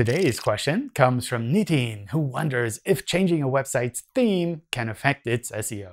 Today's question comes from Nitin, who wonders if changing a website's theme can affect its SEO.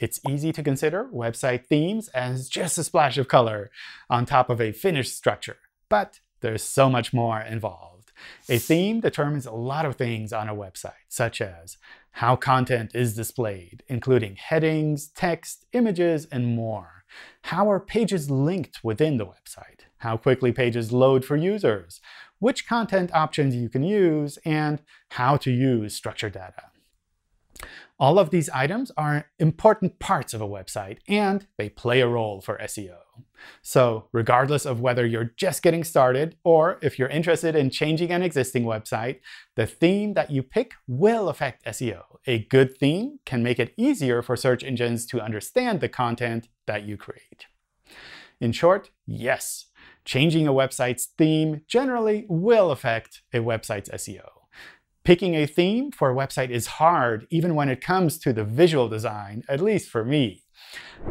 It's easy to consider website themes as just a splash of color on top of a finished structure, but there's so much more involved. A theme determines a lot of things on a website, such as how content is displayed, including headings, text, images, and more. How are pages linked within the website? How quickly pages load for users? which content options you can use, and how to use structured data. All of these items are important parts of a website, and they play a role for SEO. So regardless of whether you're just getting started or if you're interested in changing an existing website, the theme that you pick will affect SEO. A good theme can make it easier for search engines to understand the content that you create. In short, yes, Changing a website's theme generally will affect a website's SEO. Picking a theme for a website is hard, even when it comes to the visual design, at least for me.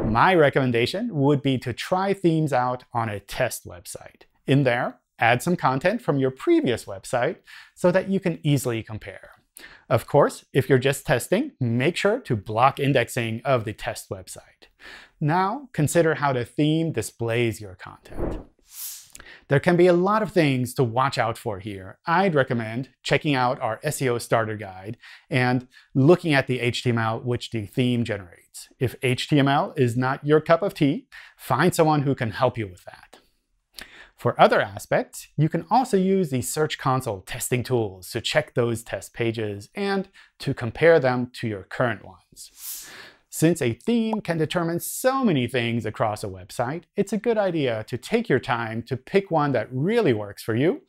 My recommendation would be to try themes out on a test website. In there, add some content from your previous website so that you can easily compare. Of course, if you're just testing, make sure to block indexing of the test website. Now, consider how the theme displays your content. There can be a lot of things to watch out for here. I'd recommend checking out our SEO starter guide and looking at the HTML which the theme generates. If HTML is not your cup of tea, find someone who can help you with that. For other aspects, you can also use the Search Console testing tools to check those test pages and to compare them to your current ones. Since a theme can determine so many things across a website, it's a good idea to take your time to pick one that really works for you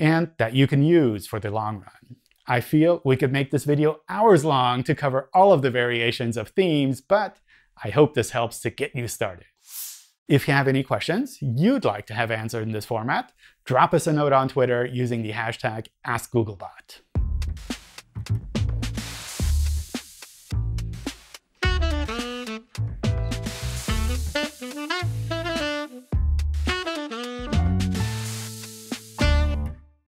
and that you can use for the long run. I feel we could make this video hours long to cover all of the variations of themes, but I hope this helps to get you started. If you have any questions you'd like to have answered in this format, drop us a note on Twitter using the hashtag AskGooglebot.